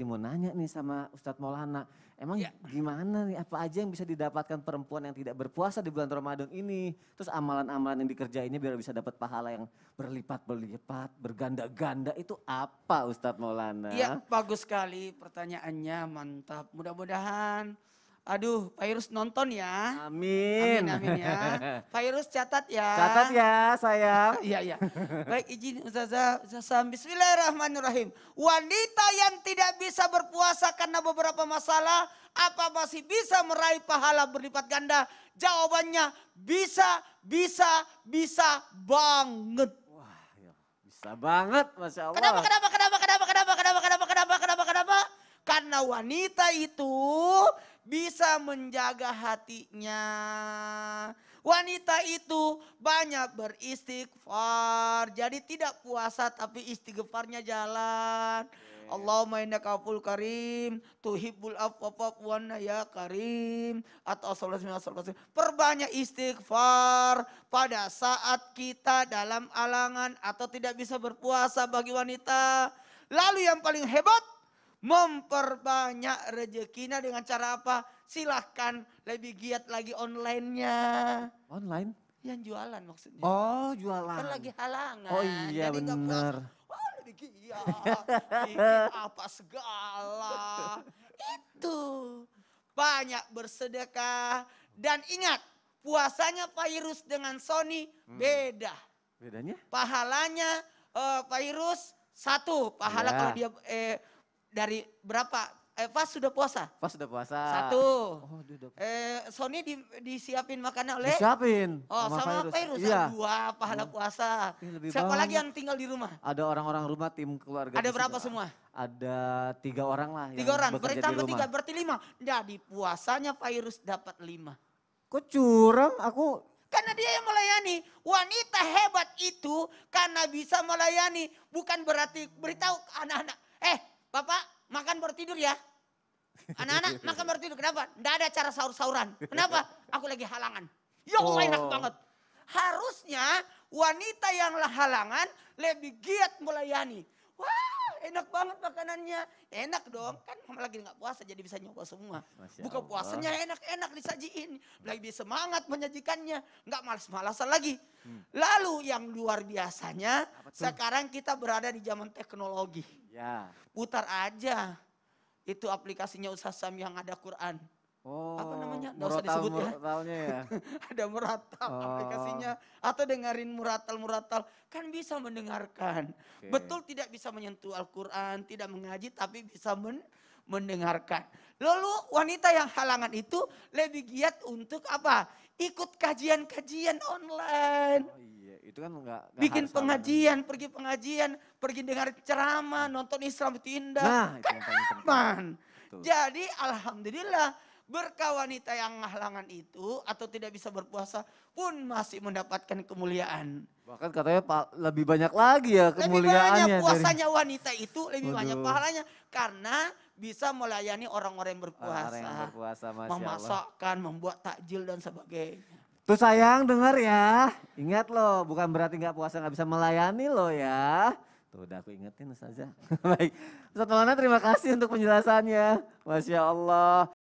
jadi mau nanya nih sama Ustadz Maulana, emang ya. gimana nih, apa aja yang bisa didapatkan perempuan yang tidak berpuasa di bulan Ramadan ini? Terus amalan-amalan yang dikerjainnya biar bisa dapat pahala yang berlipat-berlipat, berganda-ganda itu apa Ustadz Maulana? Iya, bagus sekali pertanyaannya, mantap. Mudah-mudahan Aduh, Virus nonton ya. Amin. Amin, amin ya. Virus catat ya. Catat ya, sayang. Iya, iya. Baik, izin Ustazah, Ustazah. Bismillahirrahmanirrahim. Wanita yang tidak bisa berpuasa karena beberapa masalah, apa masih bisa meraih pahala berlipat ganda? Jawabannya bisa, bisa, bisa banget. Wah, ya, bisa banget, Masya Allah. Kenapa, kenapa, kenapa, kenapa, kenapa, kenapa, kenapa, kenapa, kenapa, kenapa? Karena wanita itu bisa menjaga hatinya. Wanita itu banyak beristighfar. Jadi tidak puasa tapi istighfarnya jalan. Allahumma inna kaful karim, tuhibbul afwa fa'fuanna ya karim. Atau Perbanyak istighfar pada saat kita dalam alangan atau tidak bisa berpuasa bagi wanita. Lalu yang paling hebat memperbanyak rezekinya dengan cara apa? Silahkan lebih giat lagi onlinenya. Online? Yang jualan maksudnya. Oh jualan. Kan lagi halangan. Oh iya benar. Wah oh, lebih giat, apa segala. Itu. Banyak bersedekah. Dan ingat puasanya Virus dengan Sony hmm. beda. Bedanya? Pahalanya uh, eh, Virus satu. Pahala ya. kalau dia... Eh, dari berapa? Eh, pas sudah puasa. Pas sudah puasa. Satu. Oh, duduk. Eh, Sony di, disiapin makanan oleh? Disiapin. Oh, sama, sama Virus. Ya, iya. Dua pahala oh. puasa. Siapa bang. lagi yang tinggal di rumah? Ada orang-orang rumah tim keluarga. Ada berapa sudah. semua? Ada tiga orang lah. Tiga orang. Berarti tiga berarti lima. Jadi puasanya Virus dapat lima. Kok curang? Aku karena dia yang melayani. Wanita hebat itu karena bisa melayani. Bukan berarti beritahu anak-anak. Eh Bapak makan baru tidur ya. Anak-anak makan baru tidur. Kenapa? Tidak ada cara sahur-sahuran. Kenapa? Aku lagi halangan. Ya Allah oh. enak banget. Harusnya wanita yang lah halangan lebih giat melayani. Wah enak banget makanannya. Enak dong. Kan mama lagi gak puasa jadi bisa nyoba semua. Masya Buka puasanya enak-enak disajiin. Lebih semangat menyajikannya. Nggak malas-malasan lagi. Hmm. Lalu yang luar biasanya sekarang kita berada di zaman teknologi. Ya. Putar aja. Itu aplikasinya Ustaz Sam yang ada Quran. Oh, apa namanya? Gak usah disebut ya. ya. ada muratal oh. aplikasinya atau dengerin muratal-muratal kan bisa mendengarkan. Okay. Betul tidak bisa menyentuh Al-Qur'an, tidak mengaji tapi bisa men mendengarkan. Lalu wanita yang halangan itu lebih giat untuk apa? Ikut kajian-kajian online. Oh, iya. Itu kan enggak, enggak bikin pengajian, sama. pergi pengajian, pergi dengar ceramah, nonton Islam itu indah. Nah, itu yang aman. Jadi alhamdulillah berkah wanita yang halangan itu atau tidak bisa berpuasa pun masih mendapatkan kemuliaan. Bahkan katanya pak lebih banyak lagi ya kemuliaannya. Lebih banyak puasanya dari... wanita itu lebih Waduh. banyak pahalanya karena bisa melayani orang-orang yang berpuasa, orang yang berpuasa memasakkan, Allah. membuat takjil dan sebagainya. Tuh sayang denger ya. Ingat loh, bukan berarti nggak puasa nggak bisa melayani loh ya. Tuh udah aku ingetin saja. Baik. Ustaz Maulana terima kasih untuk penjelasannya. Masya Allah.